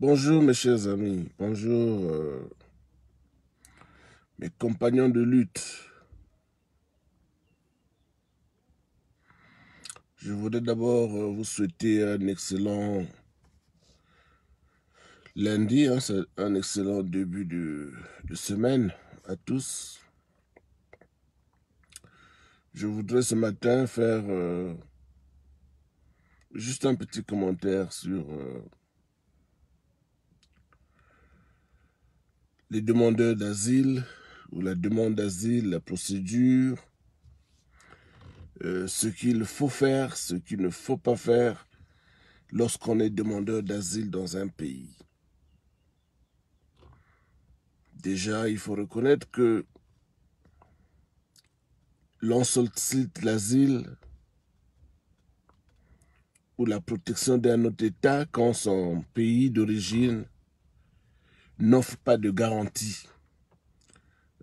Bonjour mes chers amis, bonjour euh, mes compagnons de lutte. Je voudrais d'abord euh, vous souhaiter un excellent lundi, hein, un excellent début de, semaine à tous. Je voudrais ce matin faire euh, juste un petit commentaire sur les demandeurs d'asile ou la demande d'asile, la procédure, euh, ce qu'il faut faire, ce qu'il ne faut pas faire lorsqu'on est demandeur d'asile dans un pays. Déjà, il faut reconnaître que l'on l'asile ou la protection d'un autre État quand son pays d'origine n'offre pas de garantie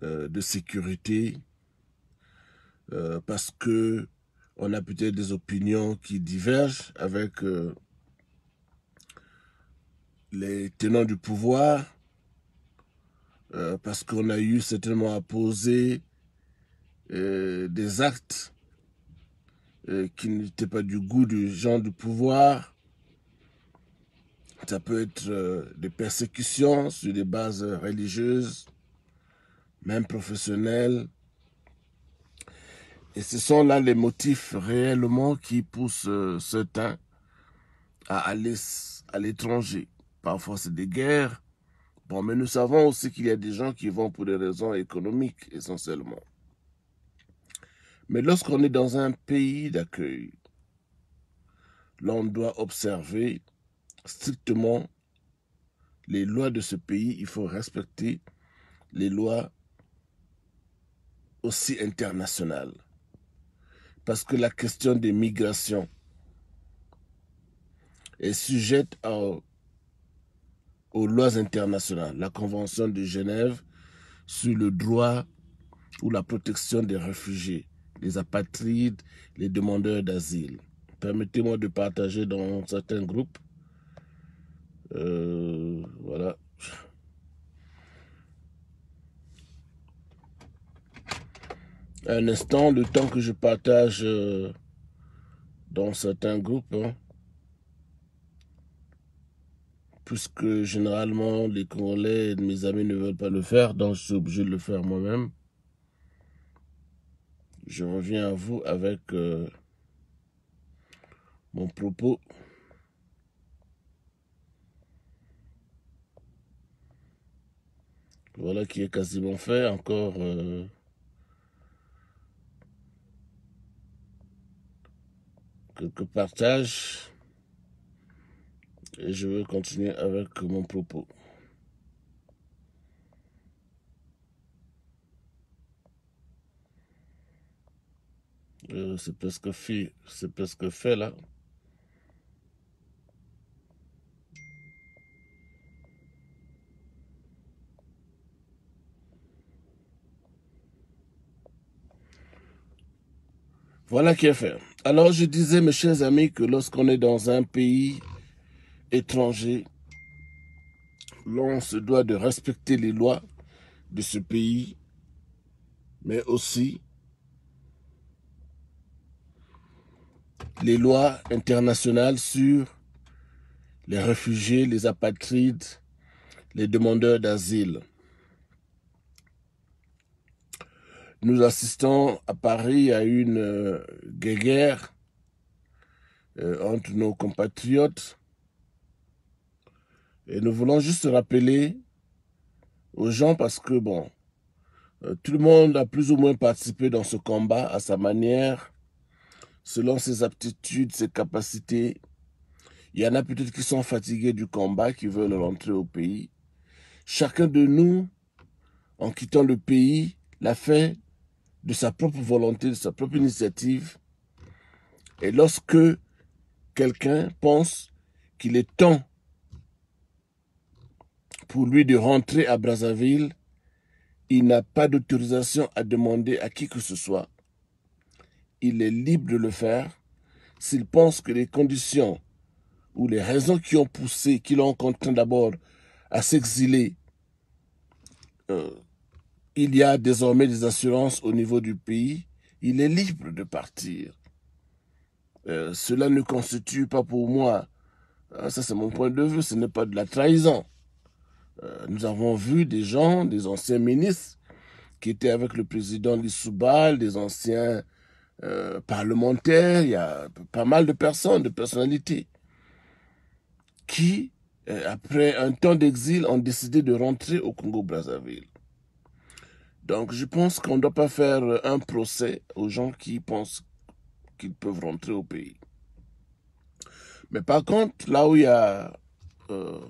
euh, de sécurité euh, parce que on a peut-être des opinions qui divergent avec euh, les tenants du pouvoir parce qu'on a eu certainement à poser des actes qui n'étaient pas du goût du gens du pouvoir ça peut être euh, des persécutions sur des bases religieuses, même professionnelles. Et ce sont là les motifs réellement qui poussent euh, certains à aller à l'étranger. Parfois c'est des guerres. Bon, mais nous savons aussi qu'il y a des gens qui vont pour des raisons économiques essentiellement. Mais lorsqu'on est dans un pays d'accueil, l'on doit observer strictement les lois de ce pays, il faut respecter les lois aussi internationales. Parce que la question des migrations est sujette aux lois internationales, la Convention de Genève sur le droit ou la protection des réfugiés, les apatrides, les demandeurs d'asile. Permettez-moi de partager dans certains groupes euh, voilà. Un instant, le temps que je partage euh, dans certains groupes, hein. puisque généralement les Congolais et mes amis ne veulent pas le faire, donc je suis obligé de le faire moi-même. Je reviens à vous avec euh, mon propos. Voilà qui est quasiment fait, encore... Euh. quelques partages. Et je vais continuer avec mon propos. presque fait, c'est presque fait là. Voilà qui est fait. Alors je disais, mes chers amis, que lorsqu'on est dans un pays étranger, l'on se doit de respecter les lois de ce pays, mais aussi les lois internationales sur les réfugiés, les apatrides, les demandeurs d'asile. Nous assistons à Paris à une euh, guerre euh, entre nos compatriotes. Et nous voulons juste rappeler aux gens parce que, bon, euh, tout le monde a plus ou moins participé dans ce combat à sa manière, selon ses aptitudes, ses capacités. Il y en a peut-être qui sont fatigués du combat, qui veulent rentrer au pays. Chacun de nous, en quittant le pays, l'a fait de sa propre volonté, de sa propre initiative. Et lorsque quelqu'un pense qu'il est temps pour lui de rentrer à Brazzaville, il n'a pas d'autorisation à demander à qui que ce soit. Il est libre de le faire s'il pense que les conditions ou les raisons qui ont poussé, qui l'ont contraint d'abord à s'exiler, euh, il y a désormais des assurances au niveau du pays, il est libre de partir. Euh, cela ne constitue pas pour moi, euh, ça c'est mon point de vue, ce n'est pas de la trahison. Euh, nous avons vu des gens, des anciens ministres, qui étaient avec le président Lissoubal, des anciens parlementaires, il y a pas mal de personnes, de personnalités, qui, après un temps d'exil, ont décidé de rentrer au Congo-Brazzaville. Donc je pense qu'on ne doit pas faire un procès aux gens qui pensent qu'ils peuvent rentrer au pays. Mais par contre, là où il y a euh,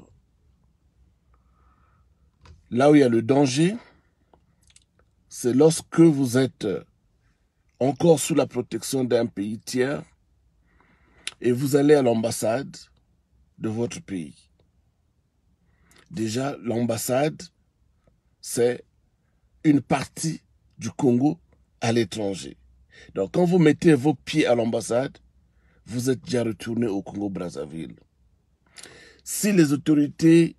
là où il y a le danger, c'est lorsque vous êtes encore sous la protection d'un pays tiers et vous allez à l'ambassade de votre pays. Déjà, l'ambassade, c'est une partie du Congo à l'étranger. Donc quand vous mettez vos pieds à l'ambassade, vous êtes déjà retourné au Congo-Brazzaville. Si les autorités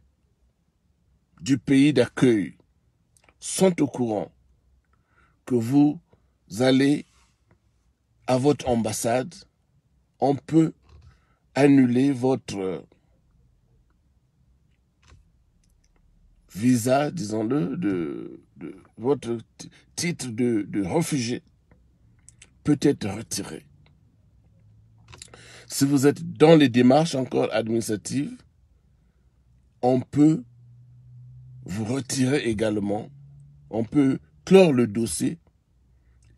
du pays d'accueil sont au courant que vous allez à votre ambassade, on peut annuler votre visa, disons-le, de, votre titre de, de réfugié peut être retiré. Si vous êtes dans les démarches encore administratives, on peut vous retirer également, on peut clore le dossier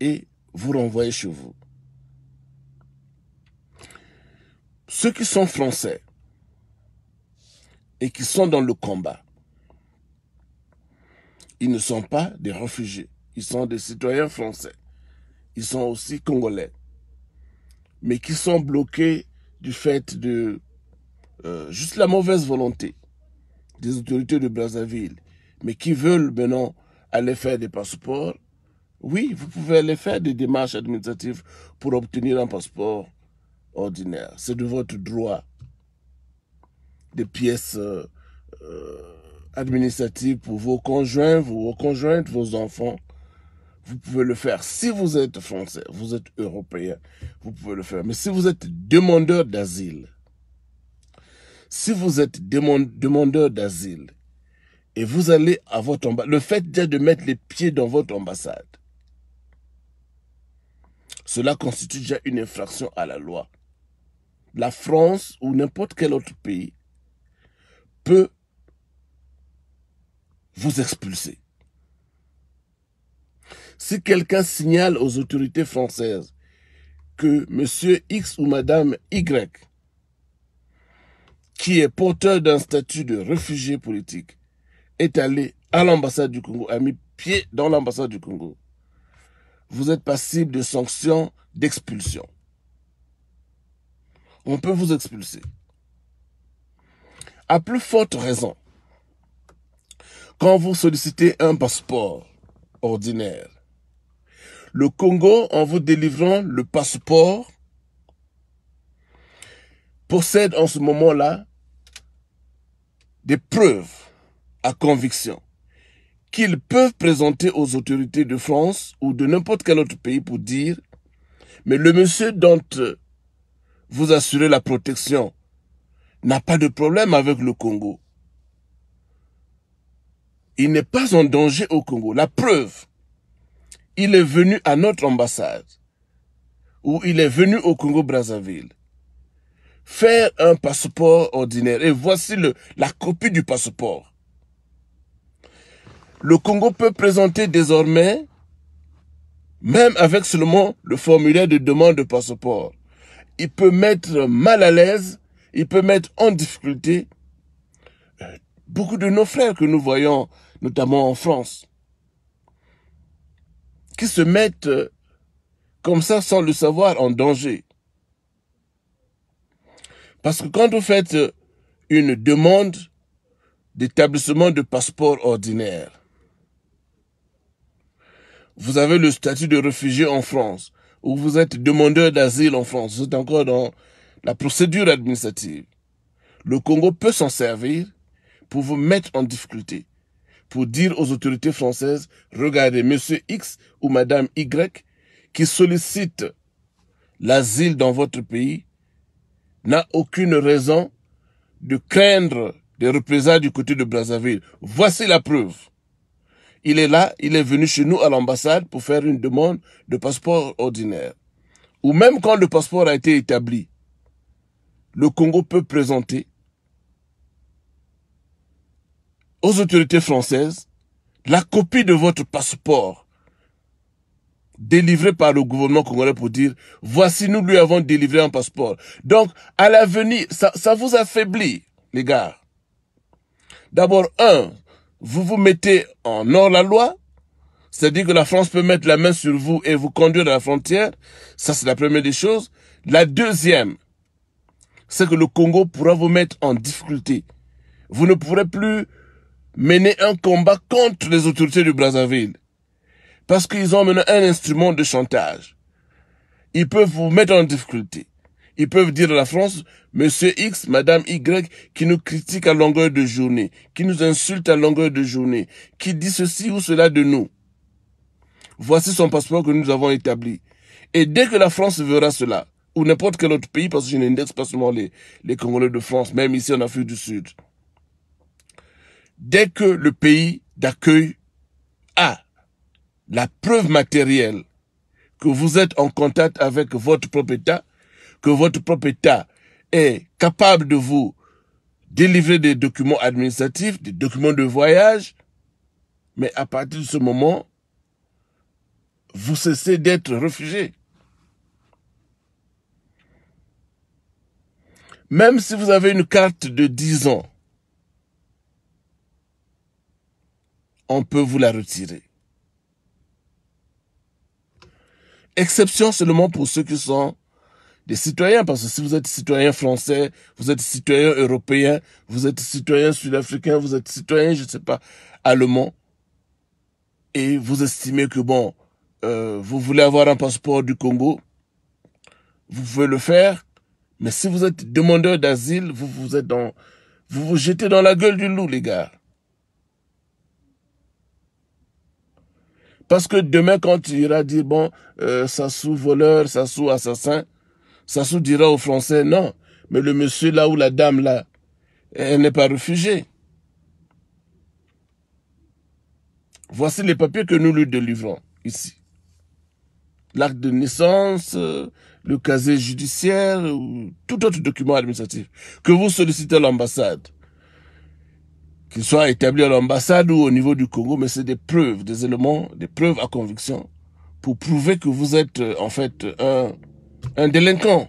et vous renvoyer chez vous. Ceux qui sont français et qui sont dans le combat, ils ne sont pas des réfugiés. Ils sont des citoyens français. Ils sont aussi congolais. Mais qui sont bloqués du fait de euh, juste la mauvaise volonté des autorités de Brazzaville, mais qui veulent maintenant aller faire des passeports. Oui, vous pouvez aller faire des démarches administratives pour obtenir un passeport ordinaire. C'est de votre droit. Des pièces euh, euh, administrative pour vos conjoints, vos conjointes, vos enfants, vous pouvez le faire. Si vous êtes français, vous êtes européen, vous pouvez le faire. Mais si vous êtes demandeur d'asile, si vous êtes demandeur d'asile et vous allez à votre ambassade, le fait déjà de mettre les pieds dans votre ambassade, cela constitue déjà une infraction à la loi. La France ou n'importe quel autre pays peut vous expulser. Si quelqu'un signale aux autorités françaises que monsieur X ou madame Y, qui est porteur d'un statut de réfugié politique, est allé à l'ambassade du Congo, a mis pied dans l'ambassade du Congo, vous êtes passible de sanctions d'expulsion. On peut vous expulser. À plus forte raison, quand vous sollicitez un passeport ordinaire, le Congo, en vous délivrant le passeport, possède en ce moment-là des preuves à conviction qu'ils peuvent présenter aux autorités de France ou de n'importe quel autre pays pour dire, mais le monsieur dont euh, vous assurez la protection n'a pas de problème avec le Congo il n'est pas en danger au Congo. La preuve, il est venu à notre ambassade, ou il est venu au Congo-Brazzaville, faire un passeport ordinaire. Et voici la copie du passeport. Le Congo peut présenter désormais, même avec seulement le formulaire de demande de passeport, il peut mettre mal à l'aise, il peut mettre en difficulté euh, beaucoup de nos frères que nous voyons notamment en France, qui se mettent euh, comme ça sans le savoir en danger. Parce que quand vous faites euh, une demande d'établissement de passeport ordinaire, vous avez le statut de réfugié en France, ou vous êtes demandeur d'asile en France, vous êtes encore dans la procédure administrative. Le Congo peut s'en servir pour vous mettre en difficulté pour dire aux autorités françaises, regardez, monsieur X ou madame Y qui sollicite l'asile dans votre pays n'a aucune raison de craindre des représailles du côté de Brazzaville. Voici la preuve. Il est là, il est venu chez nous à l'ambassade pour faire une demande de passeport ordinaire. Ou même quand le passeport a été établi, le Congo peut présenter aux autorités françaises la copie de votre passeport délivré par le gouvernement congolais pour dire voici nous lui avons délivré un passeport. Donc à l'avenir, ça, vous affaiblit, les gars. D'abord, un, vous vous mettez en hors la loi, c'est-à-dire que la France peut mettre la main sur vous et vous conduire à la frontière. Ça, c'est la première des choses. La deuxième, c'est que le Congo pourra vous mettre en difficulté. Vous ne pourrez plus mener un combat contre les autorités du Brazzaville. Parce qu'ils ont mené un instrument de chantage. Ils peuvent vous mettre en difficulté. Ils peuvent dire à la France, Monsieur X, Madame Y, qui nous critique à longueur de journée, qui nous insulte à longueur de journée, qui dit ceci ou cela de nous. Voici son passeport que nous avons établi. Et dès que la France verra cela, ou n'importe quel autre pays, parce que je n'indexe pas seulement les, les Congolais de France, même ici en Afrique du Sud, dès que le pays d'accueil a la preuve matérielle que vous êtes en contact avec votre propre État, que votre propre État est capable de vous délivrer des documents administratifs, des documents de voyage, mais à partir de ce moment, vous cessez d'être réfugié. Même si vous avez une carte de 10 ans, on peut vous la retirer. Exception seulement pour ceux qui sont des citoyens, parce que si vous êtes citoyen français, vous êtes citoyen européen, vous êtes citoyen sud-africain, vous êtes citoyen, je ne sais pas, allemand, et vous estimez que, bon, euh, vous voulez avoir un passeport du Congo, vous pouvez le faire, mais si vous êtes demandeur d'asile, vous vous êtes dans, vous vous jetez dans la gueule du loup, les gars. Parce que demain, quand tu iras dire, bon, euh, Sassou voleur, Sassou assassin, Sassou dira aux Français, non, mais le monsieur là ou la dame là, elle n'est pas réfugiée. Voici les papiers que nous lui délivrons ici. L'acte de naissance, le casier judiciaire, ou tout autre document administratif que vous sollicitez à l'ambassade. Qu'il soit établi à l'ambassade ou au niveau du Congo, mais c'est des preuves, des éléments, des preuves à conviction pour prouver que vous êtes euh, en fait un, un délinquant.